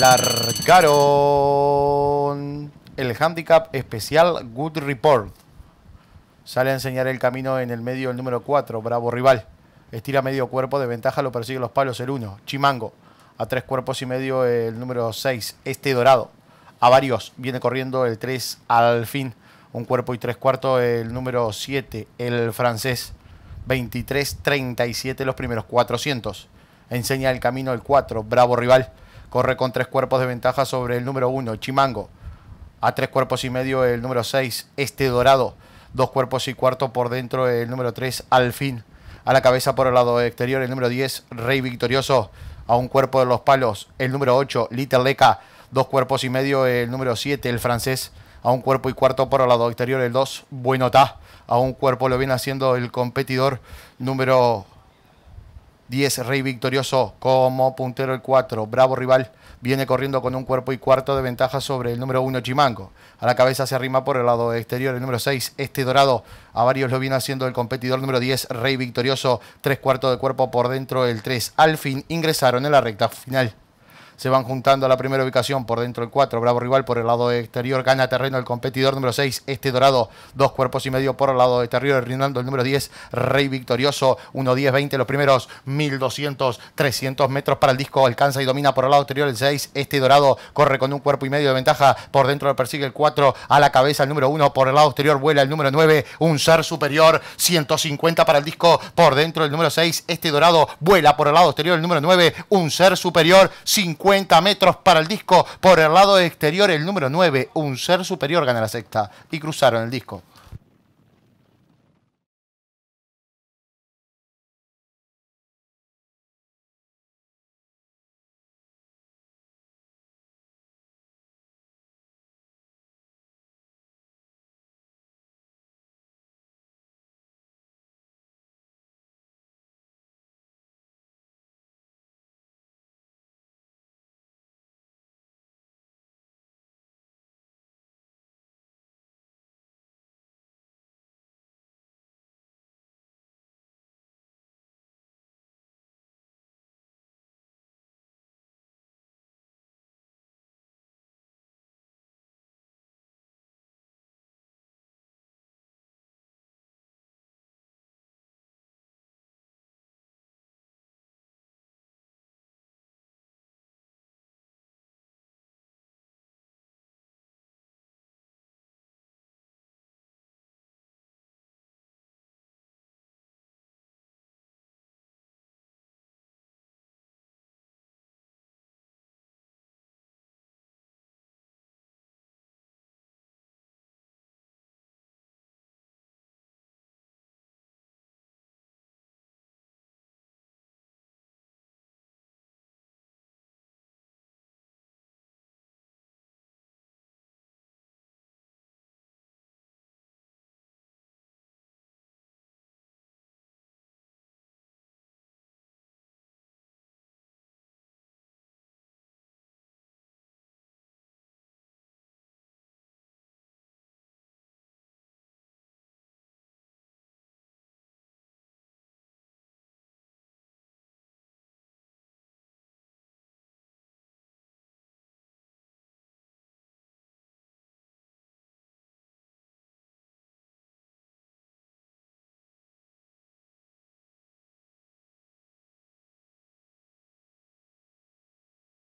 largaron el handicap especial Good Report. Sale a enseñar el camino en el medio el número 4, Bravo Rival. Estira medio cuerpo de ventaja, lo persigue los palos el 1, Chimango. A tres cuerpos y medio el número 6, Este Dorado. A varios viene corriendo el 3 al fin. Un cuerpo y tres cuartos el número 7, el francés. 23-37 los primeros 400. Enseña el camino el 4, Bravo Rival corre con tres cuerpos de ventaja sobre el número uno, Chimango. A tres cuerpos y medio el número seis, Este Dorado. Dos cuerpos y cuarto por dentro el número tres, Alfin. A la cabeza por el lado exterior el número 10, Rey Victorioso. A un cuerpo de los palos el número 8, Little Dos cuerpos y medio el número siete, el francés. A un cuerpo y cuarto por el lado exterior el 2, Buenotá. A un cuerpo lo viene haciendo el competidor número 10, Rey victorioso como puntero el 4. Bravo rival viene corriendo con un cuerpo y cuarto de ventaja sobre el número 1 Chimango. A la cabeza se arrima por el lado exterior el número 6, este dorado. A varios lo viene haciendo el competidor número 10, Rey victorioso. Tres cuartos de cuerpo por dentro el 3. Al fin ingresaron en la recta final se van juntando a la primera ubicación por dentro el 4, Bravo Rival por el lado exterior, gana terreno el competidor número 6, Este Dorado, dos cuerpos y medio por el lado exterior, Rinaldo el número 10, Rey Victorioso, 1, 10, 20, los primeros 1200, 300 metros para el disco, alcanza y domina por el lado exterior el 6, Este Dorado corre con un cuerpo y medio de ventaja, por dentro lo persigue el 4, a la cabeza el número 1, por el lado exterior vuela el número 9, un ser superior, 150 para el disco, por dentro el número 6, Este Dorado vuela por el lado exterior el número 9, un ser superior, 50 metros para el disco. Por el lado exterior, el número 9, un ser superior, gana la sexta. Y cruzaron el disco.